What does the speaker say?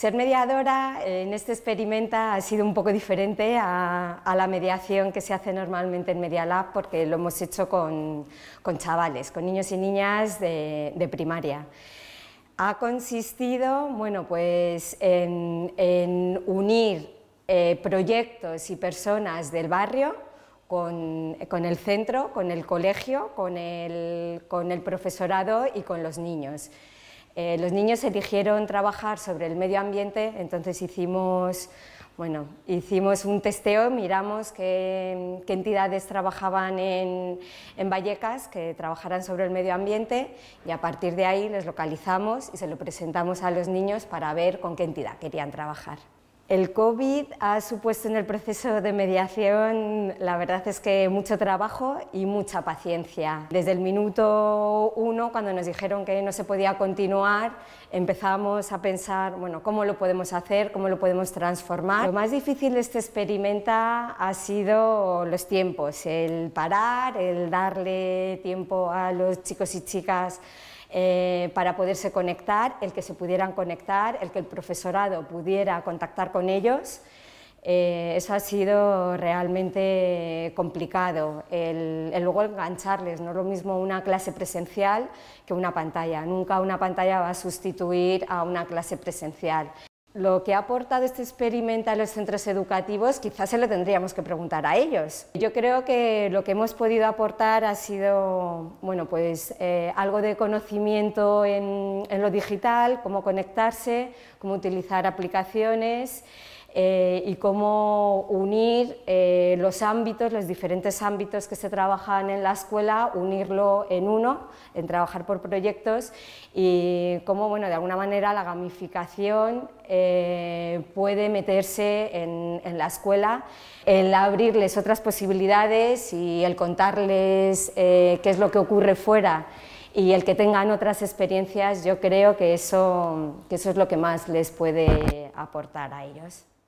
Ser mediadora en este experimento ha sido un poco diferente a, la mediación que se hace normalmente en Media Lab porque lo hemos hecho con, con chavales, con niños y niñas de, primaria. Ha consistido bueno, pues en, unir eh, proyectos y personas del barrio con, con, el centro, con el colegio, con el, con el profesorado y con los niños. Eh, los niños eligieron trabajar sobre el medio ambiente, entonces hicimos, bueno, hicimos un testeo, miramos qué, entidades trabajaban en, Vallecas que trabajaran sobre el medio ambiente y a partir de ahí les localizamos y se lo presentamos a los niños para ver con qué entidad querían trabajar. El COVID ha supuesto en el proceso de mediación, la verdad es que mucho trabajo y mucha paciencia. Desde el minuto uno, cuando nos dijeron que no se podía continuar, empezamos a pensar, bueno, ¿cómo lo podemos hacer? ¿Cómo lo podemos transformar? Lo más difícil de este experimenta ha sido los tiempos, el parar, el darle tiempo a los chicos y chicas eh, para poderse conectar, el que se pudieran conectar, el que el profesorado pudiera contactar con ellos. Eh, eso ha sido realmente complicado, el, luego engancharles, no es lo mismo una clase presencial que una pantalla, nunca una pantalla va a sustituir a una clase presencial. Lo que ha aportado este experimento a los centros educativos quizás se lo tendríamos que preguntar a ellos. Yo creo que lo que hemos podido aportar ha sido pues, eh, algo de conocimiento en, en lo digital, cómo conectarse, cómo utilizar aplicaciones. Eh, y cómo unir eh, los ámbitos, los diferentes ámbitos que se trabajan en la escuela, unirlo en uno, en trabajar por proyectos y cómo, bueno, de alguna manera la gamificación eh, puede meterse en, la escuela, el abrirles otras posibilidades y el contarles qué es lo que ocurre fuera y el que tengan otras experiencias, yo creo que eso, que eso es lo que más les puede aportar a ellos.